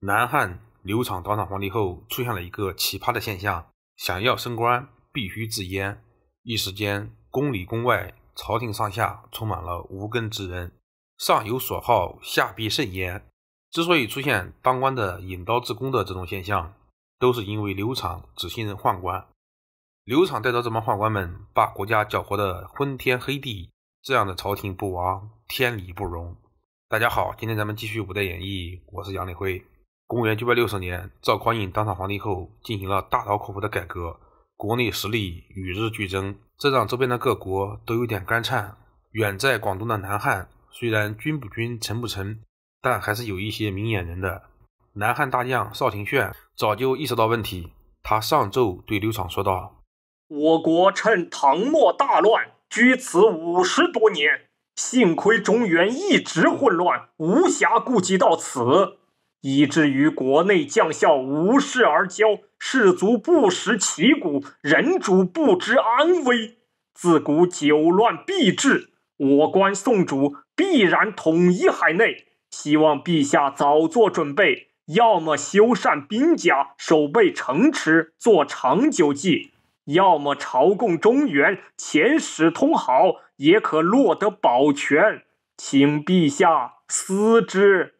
南汉刘昶当上皇帝后，出现了一个奇葩的现象：想要升官，必须制烟。一时间，宫里宫外、朝廷上下，充满了无根之人。上有所好，下必甚焉。之所以出现当官的引刀自宫的这种现象，都是因为刘昶只信任宦官。刘昶带着这帮宦官们，把国家搅和得昏天黑地。这样的朝廷不亡，天理不容。大家好，今天咱们继续《五代演义》，我是杨立辉。公元九百六十年，赵匡胤当上皇帝后，进行了大刀阔斧的改革，国内实力与日俱增，这让周边的各国都有点干颤。远在广东的南汉，虽然君不君，臣不臣，但还是有一些明眼人的。南汉大将邵廷炫早就意识到问题，他上奏对刘昶说道：“我国趁唐末大乱，居此五十多年，幸亏中原一直混乱，无暇顾及到此。”以至于国内将校无事而骄，士卒不识其骨，人主不知安危。自古久乱必治，我观宋主，必然统一海内。希望陛下早做准备，要么修缮兵甲，守备城池，做长久计；要么朝贡中原，遣使通好，也可落得保全。请陛下思之。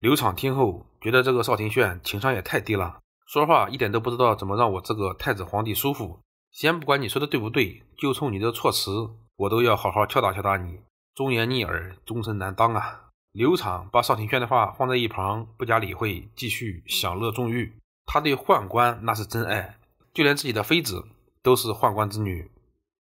刘敞听后觉得这个邵廷炫情商也太低了，说话一点都不知道怎么让我这个太子皇帝舒服。先不管你说的对不对，就冲你这措辞，我都要好好敲打敲打你。忠言逆耳，终身难当啊！刘敞把邵廷炫的话放在一旁，不加理会，继续享乐纵欲。他对宦官那是真爱，就连自己的妃子都是宦官之女。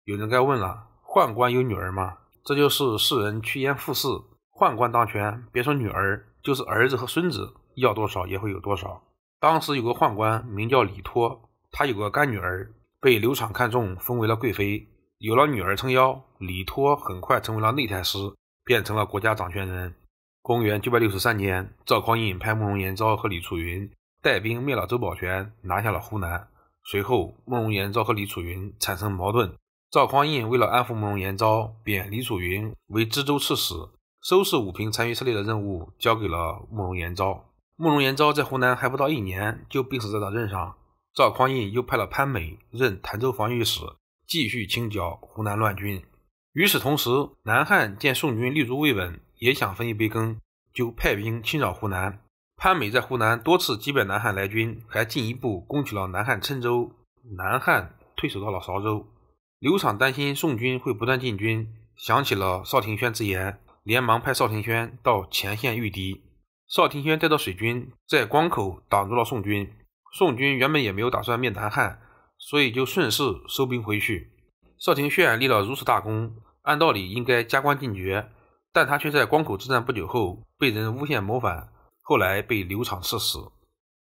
有人该问了，宦官有女儿吗？这就是世人趋炎附势，宦官当权，别说女儿。就是儿子和孙子要多少也会有多少。当时有个宦官名叫李托，他有个干女儿被刘敞看中，封为了贵妃。有了女儿撑腰，李托很快成为了内太师，变成了国家掌权人。公元九百六十三年，赵匡胤派慕容延昭和李楚云带兵灭了周保全，拿下了湖南。随后，慕容延昭和李楚云产生矛盾，赵匡胤为了安抚慕容延昭，贬李楚云为知州刺史。收拾武平残余势力的任务交给了慕容延昭。慕容延昭在湖南还不到一年，就病死在了任上。赵匡胤又派了潘美任潭州防御使，继续清剿湖南乱军。与此同时，南汉见宋军立足未稳，也想分一杯羹，就派兵侵扰湖南。潘美在湖南多次击败南汉来军，还进一步攻取了南汉郴州。南汉退守到了韶州。刘昶担心宋军会不断进军，想起了邵廷轩之言。连忙派邵廷轩到前线御敌。邵廷轩带着水军在关口挡住了宋军。宋军原本也没有打算灭南汉，所以就顺势收兵回去。邵廷轩立了如此大功，按道理应该加官进爵，但他却在关口之战不久后被人诬陷谋反，后来被流放赐死。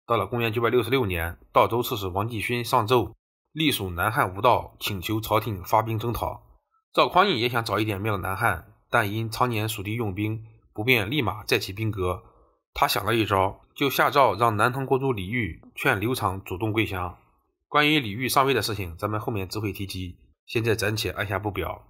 到了公元九百六十六年，道州刺史王继勋上奏，隶属南汉吴道，请求朝廷发兵征讨。赵匡胤也想早一点灭了南汉。但因常年属地用兵不便，立马再起兵革。他想了一招，就下诏让南唐国主李煜劝刘昶主动归降。关于李煜上位的事情，咱们后面只会提及，现在暂且按下不表。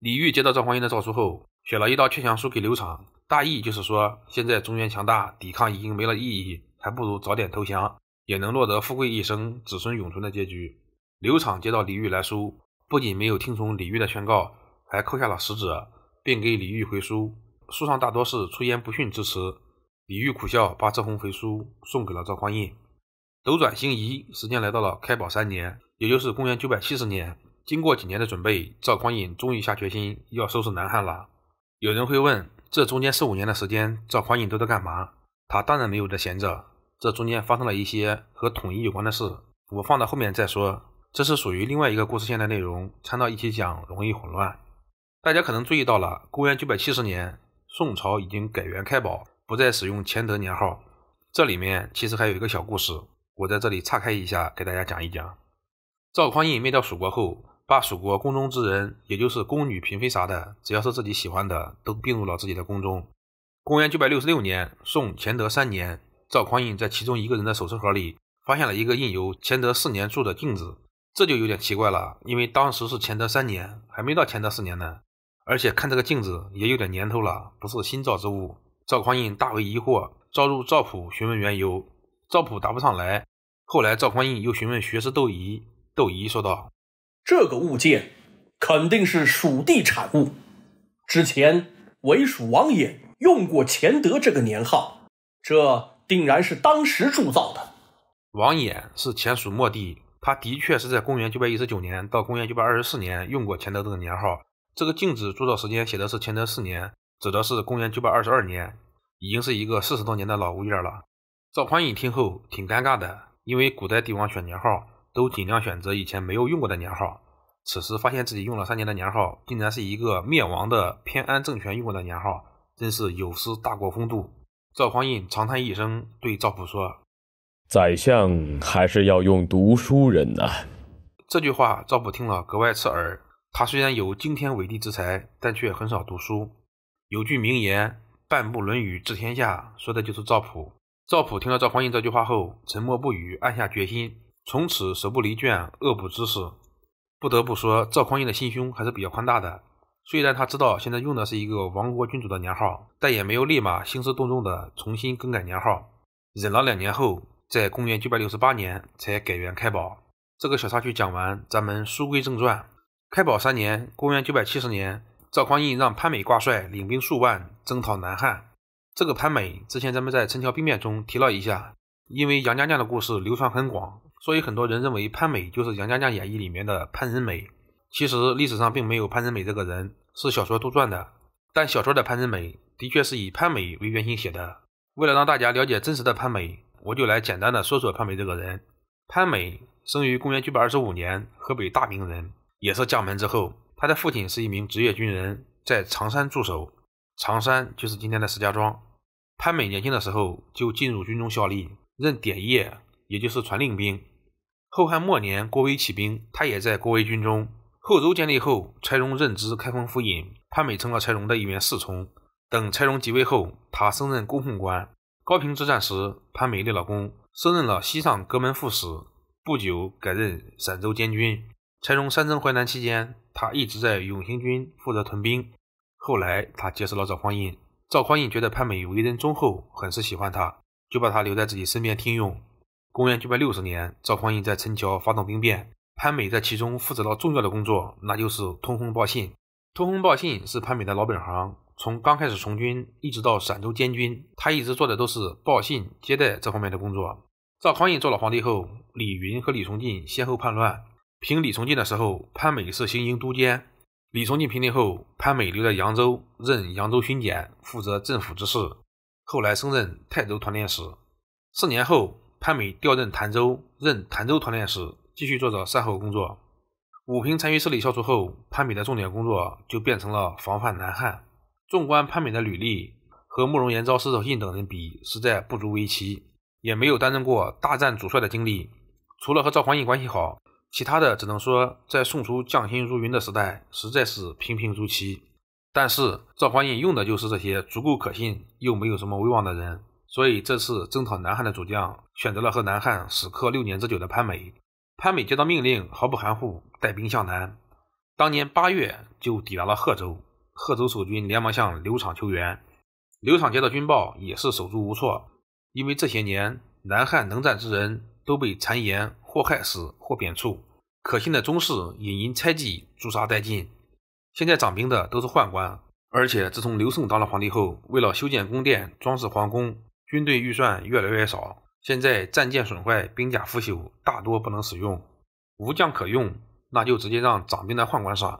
李煜接到赵匡胤的诏书后，写了一道劝降书给刘昶，大意就是说，现在中原强大，抵抗已经没了意义，还不如早点投降，也能落得富贵一生、子孙永存的结局。刘昶接到李煜来书，不仅没有听从李煜的劝告，还扣下了使者。并给李煜回书，书上大多是出言不逊之词。李煜苦笑，把这封回书送给了赵匡胤。斗转星移，时间来到了开宝三年，也就是公元970年。经过几年的准备，赵匡胤终于下决心要收拾南汉了。有人会问，这中间四五年的时间，赵匡胤都在干嘛？他当然没有在闲着。这中间发生了一些和统一有关的事，我放到后面再说。这是属于另外一个故事线的内容，掺到一起讲容易混乱。大家可能注意到了，公元九百七十年，宋朝已经改元开宝，不再使用乾德年号。这里面其实还有一个小故事，我在这里岔开一下，给大家讲一讲。赵匡胤灭掉蜀国后，把蜀国宫中之人，也就是宫女、嫔妃啥的，只要是自己喜欢的，都并入了自己的宫中。公元九百六十六年，宋乾德三年，赵匡胤在其中一个人的首饰盒里发现了一个印有乾德四年铸的镜子，这就有点奇怪了，因为当时是乾德三年，还没到乾德四年呢。而且看这个镜子也有点年头了，不是新造之物。赵匡胤大为疑惑，召入赵普询问缘由，赵普答不上来。后来赵匡胤又询问学士窦仪，窦仪说道：“这个物件肯定是蜀地产物。之前为蜀王也用过乾德这个年号，这定然是当时铸造的。”王衍是前蜀末帝，他的确是在公元九百一十九年到公元九百二十四年用过乾德这个年号。这个镜子铸造时间写的是乾德四年，指的是公元九百二十二年，已经是一个四十多年的老物件了。赵匡胤听后挺尴尬的，因为古代帝王选年号都尽量选择以前没有用过的年号。此时发现自己用了三年的年号，竟然是一个灭亡的偏安政权用过的年号，真是有失大国风度。赵匡胤长叹一声，对赵普说：“宰相还是要用读书人呐。这句话赵普听了格外刺耳。他虽然有惊天伟地之才，但却很少读书。有句名言“半部《论语》治天下”，说的就是赵普。赵普听了赵匡胤这句话后，沉默不语，暗下决心，从此手不离卷，恶补知识。不得不说，赵匡胤的心胸还是比较宽大的。虽然他知道现在用的是一个亡国君主的年号，但也没有立马兴师动众地重新更改年号。忍了两年后，在公元968年才改元开宝。这个小插曲讲完，咱们书归正传。开宝三年，公元九百七十年，赵匡胤让潘美挂帅，领兵数万征讨南汉。这个潘美之前咱们在陈桥兵变中提了一下，因为杨家将的故事流传很广，所以很多人认为潘美就是杨家将演义里面的潘仁美。其实历史上并没有潘仁美这个人，是小说杜撰的。但小说的潘仁美的确是以潘美为原型写的。为了让大家了解真实的潘美，我就来简单的说说潘美这个人。潘美生于公元九百二十五年，河北大名人。也是将门之后，他的父亲是一名职业军人，在常山驻守。常山就是今天的石家庄。潘美年轻的时候就进入军中效力，任典业，也就是传令兵。后汉末年，郭威起兵，他也在郭威军中。后周建立后，柴荣任知开封府尹，潘美成了柴荣的一员侍从。等柴荣即位后，他升任供奉官。高平之战时，潘美的老公升任了西上阁门副使，不久改任陕州监军。柴荣三征淮南期间，他一直在永兴军负责屯兵。后来，他结识了赵匡胤。赵匡胤觉得潘美为人忠厚，很是喜欢他，就把他留在自己身边听用。公元九百六十年，赵匡胤在陈桥发动兵变，潘美在其中负责了重要的工作，那就是通风报信。通风报信是潘美的老本行，从刚开始从军一直到陕州监军，他一直做的都是报信、接待这方面的工作。赵匡胤做了皇帝后，李云和李崇进先后叛乱。平李崇进的时候，潘美是行营都监。李崇进平定后，潘美留在扬州任扬州巡检，负责镇抚之事。后来升任泰州团练使。四年后，潘美调任潭州，任潭州团练使，继续做着善后工作。武平残余势力消除后，潘美的重点工作就变成了防范南汉。纵观潘美的履历，和慕容延昭、石守信等人比，实在不足为奇，也没有担任过大战主帅的经历。除了和赵匡胤关系好。其他的只能说，在宋初匠心如云的时代，实在是平平无奇。但是赵匡胤用的就是这些足够可信又没有什么威望的人，所以这次征讨南汉的主将选择了和南汉死磕六年之久的潘美。潘美接到命令，毫不含糊，带兵向南。当年八月就抵达了贺州，贺州守军连忙向刘敞求援。刘敞接到军报，也是手足无措，因为这些年南汉能战之人。都被谗言或害死或贬黜，可信的宗室也因猜忌诛杀殆尽。现在掌兵的都是宦官，而且自从刘宋当了皇帝后，为了修建宫殿、装饰皇宫，军队预算越来越少。现在战舰损坏，兵甲腐朽，大多不能使用，无将可用，那就直接让掌兵的宦官杀。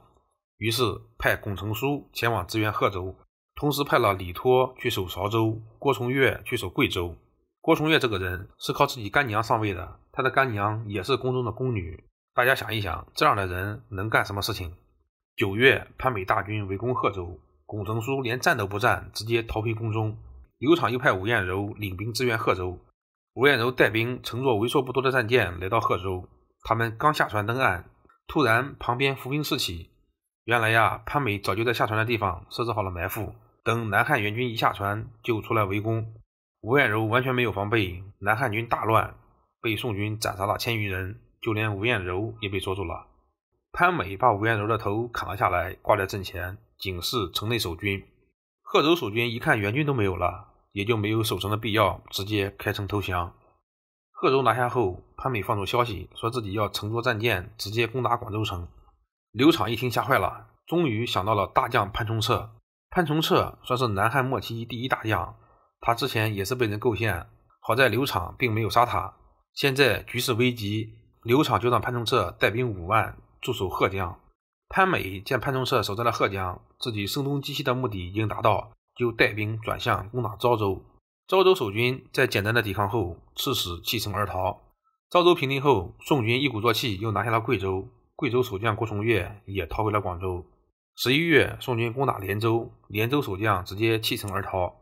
于是派孔承书前往支援贺州，同时派了李托去守韶州，郭崇越去守贵州。郭崇越这个人是靠自己干娘上位的，他的干娘也是宫中的宫女。大家想一想，这样的人能干什么事情？九月，潘美大军围攻贺州，龚成书连战都不战，直接逃回宫中。刘昶又派吴彦柔领兵支援贺州，吴彦柔带兵乘坐为数不多的战舰来到贺州。他们刚下船登岸，突然旁边伏兵四起。原来呀，潘美早就在下船的地方设置好了埋伏，等南汉援军一下船就出来围攻。吴彦柔完全没有防备，南汉军大乱，被宋军斩杀了千余人，就连吴彦柔也被捉住了。潘美把吴彦柔的头砍了下来，挂在阵前，警示城内守军。贺州守军一看援军都没有了，也就没有守城的必要，直接开城投降。贺州拿下后，潘美放出消息，说自己要乘坐战舰，直接攻打广州城。刘敞一听吓坏了，终于想到了大将潘崇彻。潘崇彻算是南汉末期第一大将。他之前也是被人构陷，好在刘敞并没有杀他。现在局势危急，刘敞就让潘从彻带兵五万驻守贺江。潘美见潘从彻守在了贺江，自己声东击西的目的已经达到，就带兵转向攻打昭州。昭州守军在简单的抵抗后，刺死弃城而逃。昭州平定后，宋军一鼓作气又拿下了贵州。贵州守将郭崇越也逃回了广州。十一月，宋军攻打连州，连州守将直接弃城而逃。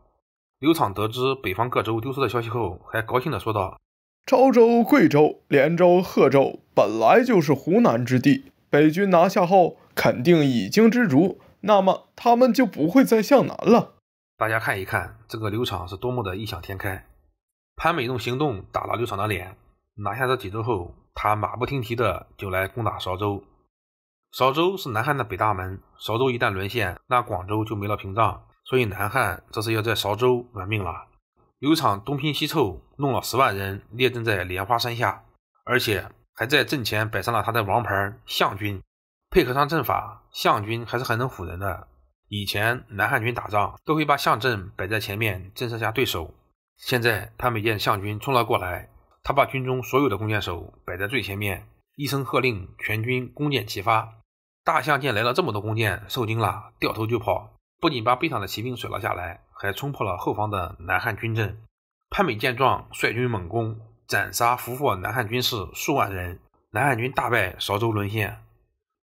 刘敞得知北方各州丢失的消息后，还高兴地说道：“潮州、贵州、连州、贺州本来就是湖南之地，北军拿下后肯定已经知足，那么他们就不会再向南了。”大家看一看，这个刘敞是多么的异想天开！潘美用行动打了刘敞的脸。拿下这几州后，他马不停蹄的就来攻打韶州。韶州是南汉的北大门，韶州一旦沦陷，那广州就没了屏障。所以南汉这是要在韶州玩命了。刘场东拼西凑弄了十万人列阵在莲花山下，而且还在阵前摆上了他的王牌象军，配合上阵法，象军还是很能唬人的。以前南汉军打仗都会把象阵摆在前面震慑下对手，现在他每见象军冲了过来，他把军中所有的弓箭手摆在最前面，一声喝令，全军弓箭齐发。大象见来了这么多弓箭，受惊了，掉头就跑。不仅把背上的骑兵甩了下来，还冲破了后方的南汉军阵。潘美见状，率军猛攻，斩杀俘获南汉军士数万人，南汉军大败，韶州沦陷。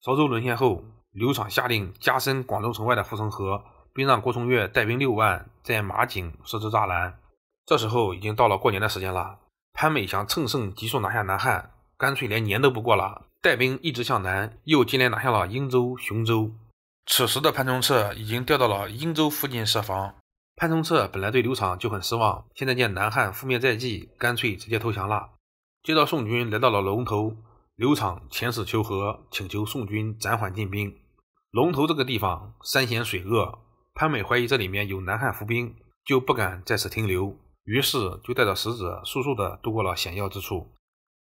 韶州沦陷后，刘昶下令加深广州城外的护城河，并让郭崇岳带兵六万在马井设置栅栏。这时候已经到了过年的时间了，潘美想乘胜急速拿下南汉，干脆连年都不过了，带兵一直向南，又接连拿下了英州、雄州。此时的潘从彻已经调到了瀛州附近设防。潘从彻本来对刘敞就很失望，现在见南汉覆灭在即，干脆直接投降了。接到宋军来到了龙头，刘敞遣使求和，请求宋军暂缓进兵。龙头这个地方山险水恶，潘美怀疑这里面有南汉伏兵，就不敢在此停留，于是就带着使者速速的渡过了险要之处。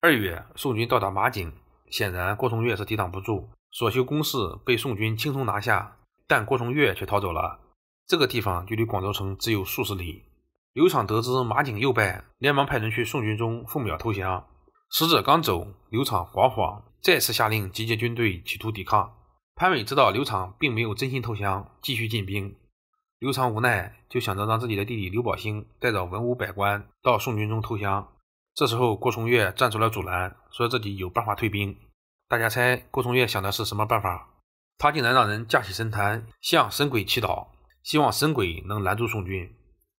二月，宋军到达马井。显然郭崇岳是抵挡不住，所修工事被宋军轻松拿下，但郭崇岳却逃走了。这个地方距离广州城只有数十里。刘昶得知马景又败，连忙派人去宋军中奉表投降。使者刚走，刘昶惶惶再次下令集结军队，企图抵抗。潘伟知道刘昶并没有真心投降，继续进兵。刘敞无奈，就想着让自己的弟弟刘宝兴带着文武百官到宋军中投降。这时候，郭崇越站出来阻拦，说自己有办法退兵。大家猜郭崇越想的是什么办法？他竟然让人架起神坛，向神鬼祈祷，希望神鬼能拦住宋军。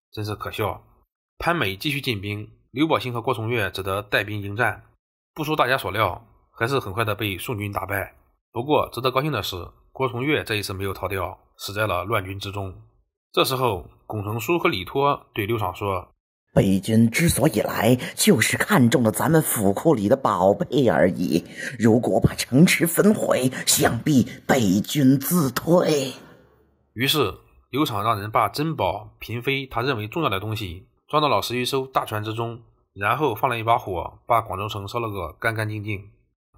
真是可笑！潘美继续进兵，刘宝兴和郭崇越只得带兵迎战。不出大家所料，还是很快的被宋军打败。不过值得高兴的是，郭崇越这一次没有逃掉，死在了乱军之中。这时候，龚成叔和李托对刘爽说。北军之所以来，就是看中了咱们府库里的宝贝而已。如果把城池焚毁，想必北军自退。于是刘闯让人把珍宝、嫔妃，他认为重要的东西，装到了十余艘大船之中，然后放了一把火，把广州城烧了个干干净净。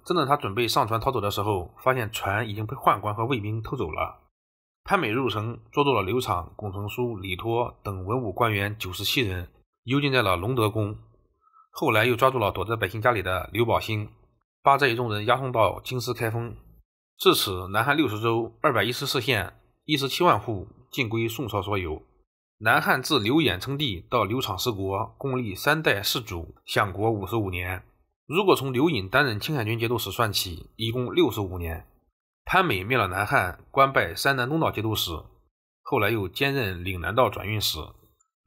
正当他准备上船逃走的时候，发现船已经被宦官和卫兵偷走了。潘美入城，捉住了刘闯、龚成书、李脱等文武官员九十七人。幽禁在了隆德宫，后来又抓住了躲在百姓家里的刘宝兴，把这一众人押送到京师开封。至此，南汉六十州、二百一十四县、一十七万户尽归宋朝所有。南汉自刘衍称帝到刘昶失国，共立三代世主，享国五十五年。如果从刘隐担任清海军节度使算起，一共六十五年。潘美灭了南汉，官拜山南东道节度使，后来又兼任岭南道转运使。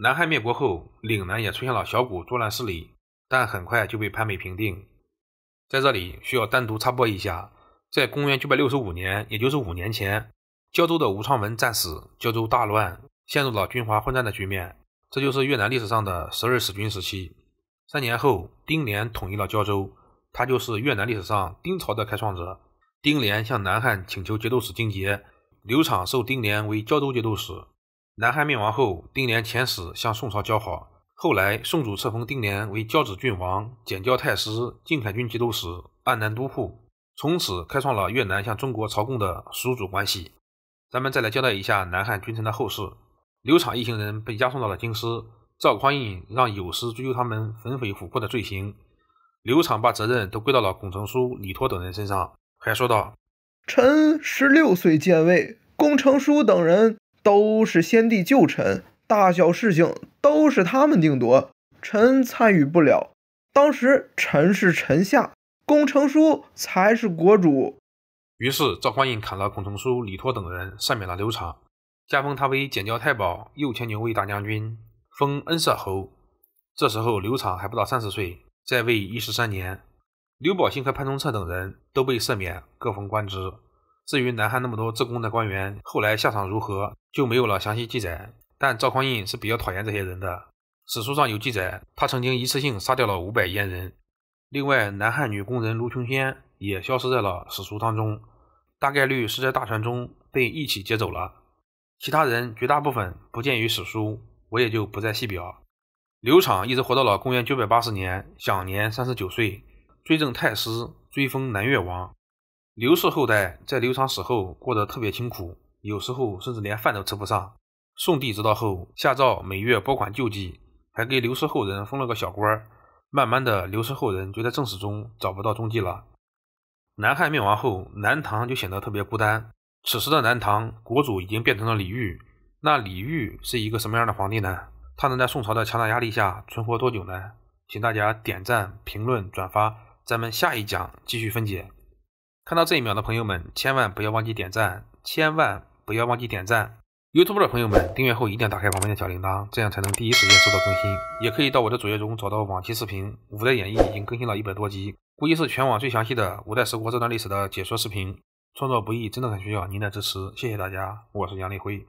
南汉灭国后，岭南也出现了小股作乱势力，但很快就被潘美平定。在这里需要单独插播一下，在公元965年，也就是五年前，胶州的吴昌文战死，胶州大乱，陷入了军阀混战的局面。这就是越南历史上的十二使君时期。三年后，丁连统一了胶州，他就是越南历史上丁朝的开创者。丁连向南汉请求节度使金杰，刘昶授丁连为胶州节度使。南汉灭亡后，丁连遣使向宋朝交好。后来，宋主册封丁连为交趾郡王、检校太师、靖海军节度使、安南都护，从此开创了越南向中国朝贡的属主关系。咱们再来交代一下南汉君臣的后事：刘昶一行人被押送到了京师，赵匡胤让有司追究他们焚毁琥珀的罪行。刘昶把责任都归到了龚承书、李脱等人身上，还说道：“臣十六岁建位，龚承书等人。”都是先帝旧臣，大小事情都是他们定夺，臣参与不了。当时臣是臣下，公程书才是国主。于是赵匡胤砍了孔成书、李脱等人，赦免了刘昶，加封他为检校太保、右千牛卫大将军，封恩赦侯。这时候刘昶还不到三十岁，在位一十三年。刘宝兴和潘宗策等人都被赦免，各封官职。至于南汉那么多自宫的官员，后来下场如何就没有了详细记载。但赵匡胤是比较讨厌这些人的，史书上有记载，他曾经一次性杀掉了五百阉人。另外，南汉女工人卢琼仙也消失在了史书当中，大概率是在大船中被一起劫走了。其他人绝大部分不见于史书，我也就不再细表。刘昶一直活到了公元九百八十年，享年三十九岁，追赠太师，追封南越王。刘氏后代在刘长死后过得特别清苦，有时候甚至连饭都吃不上。宋帝知道后下诏每月拨款救济，还给刘氏后人封了个小官。慢慢的，刘氏后人就在正史中找不到踪迹了。南汉灭亡后，南唐就显得特别孤单。此时的南唐国主已经变成了李煜。那李煜是一个什么样的皇帝呢？他能在宋朝的强大压力下存活多久呢？请大家点赞、评论、转发，咱们下一讲继续分解。看到这一秒的朋友们，千万不要忘记点赞，千万不要忘记点赞。YouTube 的朋友们，订阅后一定要打开旁边的小铃铛，这样才能第一时间收到更新。也可以到我的主页中找到往期视频《五代演义》，已经更新了一百多集，估计是全网最详细的五代十国这段历史的解说视频。创作不易，真的很需要您的支持，谢谢大家。我是杨立辉。